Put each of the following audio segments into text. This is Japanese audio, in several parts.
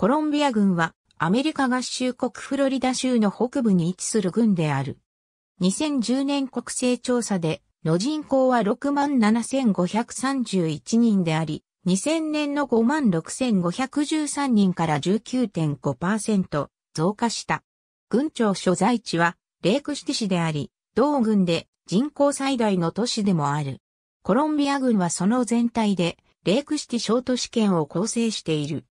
コロンビア軍はアメリカ合衆国フロリダ州の北部に位置する軍である。2010年国勢調査で、の人口は67,531人であり、2000年の56,513人から19.5%増加した。軍庁所在地はレイクシティ市であり、同軍で人口最大の都市でもある。コロンビア軍はその全体でレイクシティ小都市圏を構成している。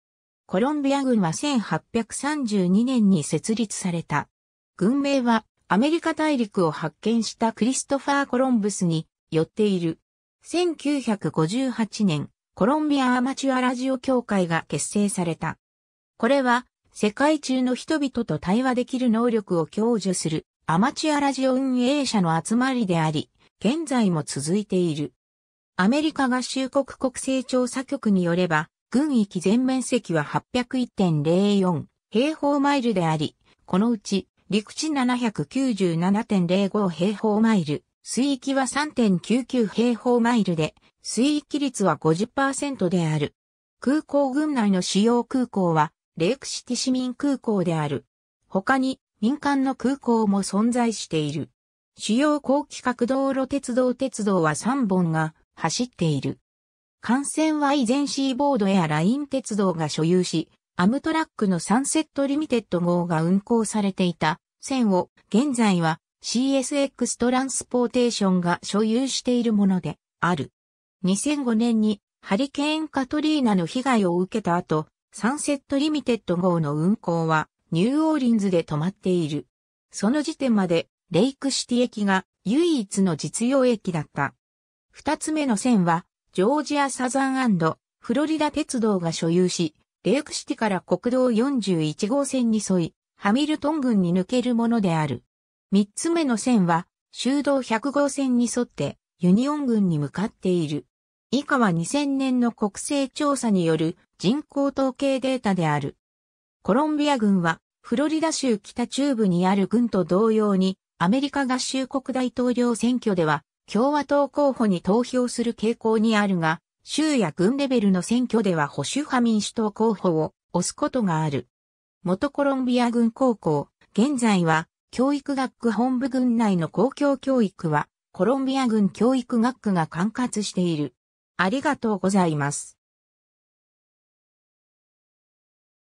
コロンビア軍は1832年に設立された。軍名はアメリカ大陸を発見したクリストファー・コロンブスによっている。1958年、コロンビアアマチュアラジオ協会が結成された。これは、世界中の人々と対話できる能力を享受するアマチュアラジオ運営者の集まりであり、現在も続いている。アメリカ合衆国国勢調査局によれば、軍域全面積は801.04平方マイルであり、このうち陸地797.05平方マイル、水域は3.99平方マイルで、水域率は50%である。空港群内の主要空港は、レークシティ市民空港である。他に、民間の空港も存在している。主要高規格道路鉄道鉄道は3本が走っている。幹線は以前シーボードエアライン鉄道が所有し、アムトラックのサンセットリミテッド号が運行されていた線を現在は CSX トランスポーテーションが所有しているものである。2005年にハリケーンカトリーナの被害を受けた後、サンセットリミテッド号の運行はニューオーリンズで止まっている。その時点までレイクシティ駅が唯一の実用駅だった。二つ目の線はジョージアサザンフロリダ鉄道が所有し、レイクシティから国道41号線に沿い、ハミルトン郡に抜けるものである。三つ目の線は、修道100号線に沿って、ユニオン郡に向かっている。以下は2000年の国勢調査による人口統計データである。コロンビア軍は、フロリダ州北中部にある軍と同様に、アメリカ合衆国大統領選挙では、共和党候補に投票する傾向にあるが、州や軍レベルの選挙では保守派民主党候補を推すことがある。元コロンビア軍高校、現在は教育学区本部軍内の公共教育はコロンビア軍教育学区が管轄している。ありがとうございます。